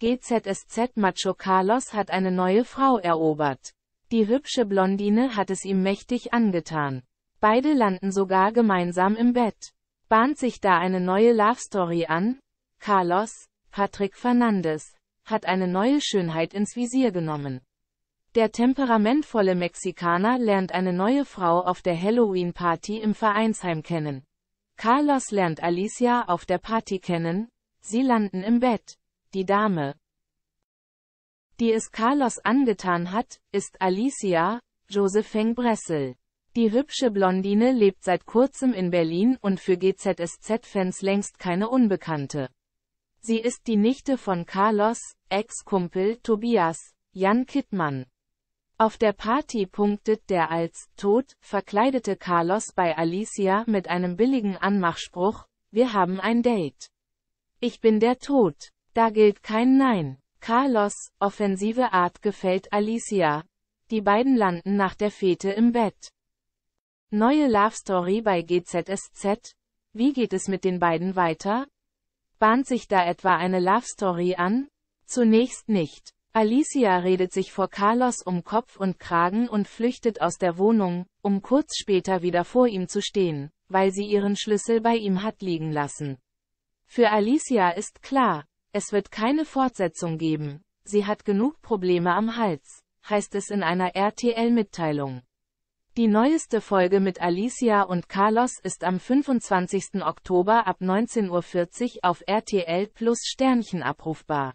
GZSZ Macho Carlos hat eine neue Frau erobert. Die hübsche Blondine hat es ihm mächtig angetan. Beide landen sogar gemeinsam im Bett. Bahnt sich da eine neue Love Story an? Carlos, Patrick Fernandes, hat eine neue Schönheit ins Visier genommen. Der temperamentvolle Mexikaner lernt eine neue Frau auf der Halloween-Party im Vereinsheim kennen. Carlos lernt Alicia auf der Party kennen, sie landen im Bett die Dame, die es Carlos angetan hat, ist Alicia, Josephine Bressel. Die hübsche Blondine lebt seit kurzem in Berlin und für GZSZ-Fans längst keine Unbekannte. Sie ist die Nichte von Carlos, Ex-Kumpel Tobias, Jan Kittmann. Auf der Party punktet der als tot verkleidete Carlos bei Alicia mit einem billigen Anmachspruch, wir haben ein Date. Ich bin der Tod. Da gilt kein Nein. Carlos, offensive Art gefällt Alicia. Die beiden landen nach der Fete im Bett. Neue Love Story bei GZSZ? Wie geht es mit den beiden weiter? Bahnt sich da etwa eine Love Story an? Zunächst nicht. Alicia redet sich vor Carlos um Kopf und Kragen und flüchtet aus der Wohnung, um kurz später wieder vor ihm zu stehen, weil sie ihren Schlüssel bei ihm hat liegen lassen. Für Alicia ist klar, es wird keine Fortsetzung geben. Sie hat genug Probleme am Hals, heißt es in einer RTL-Mitteilung. Die neueste Folge mit Alicia und Carlos ist am 25. Oktober ab 19.40 Uhr auf RTL Plus Sternchen abrufbar.